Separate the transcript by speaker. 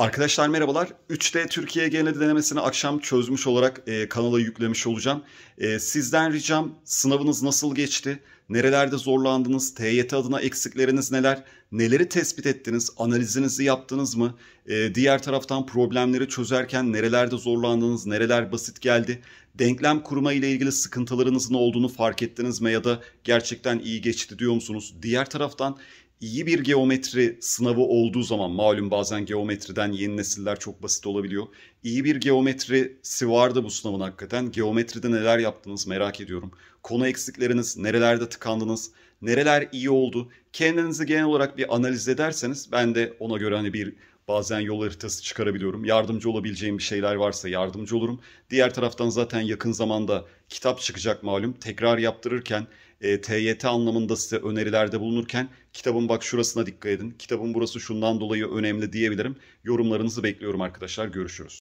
Speaker 1: Arkadaşlar merhabalar. 3D Türkiye Genel Denemesini akşam çözmüş olarak e, kanala yüklemiş olacağım. E, sizden ricam sınavınız nasıl geçti? Nerelerde zorlandınız? TYT adına eksikleriniz neler? Neleri tespit ettiniz? Analizinizi yaptınız mı? E, diğer taraftan problemleri çözerken nerelerde zorlandınız? Neler basit geldi? denklem kurma ile ilgili sıkıntılarınızın olduğunu fark ettiniz mi ya da gerçekten iyi geçti diyor musunuz? Diğer taraftan iyi bir geometri sınavı olduğu zaman malum bazen geometriden yeni nesiller çok basit olabiliyor. İyi bir geometrisi vardı bu sınavın hakikaten. Geometride neler yaptınız merak ediyorum. Konu eksikleriniz, nerelerde tıkandınız, nereler iyi oldu. Kendinizi genel olarak bir analiz ederseniz ben de ona göre hani bir Bazen yol haritası çıkarabiliyorum. Yardımcı olabileceğim bir şeyler varsa yardımcı olurum. Diğer taraftan zaten yakın zamanda kitap çıkacak malum. Tekrar yaptırırken e, TYT anlamında size önerilerde bulunurken kitabın bak şurasına dikkat edin. Kitabın burası şundan dolayı önemli diyebilirim. Yorumlarınızı bekliyorum arkadaşlar. Görüşürüz.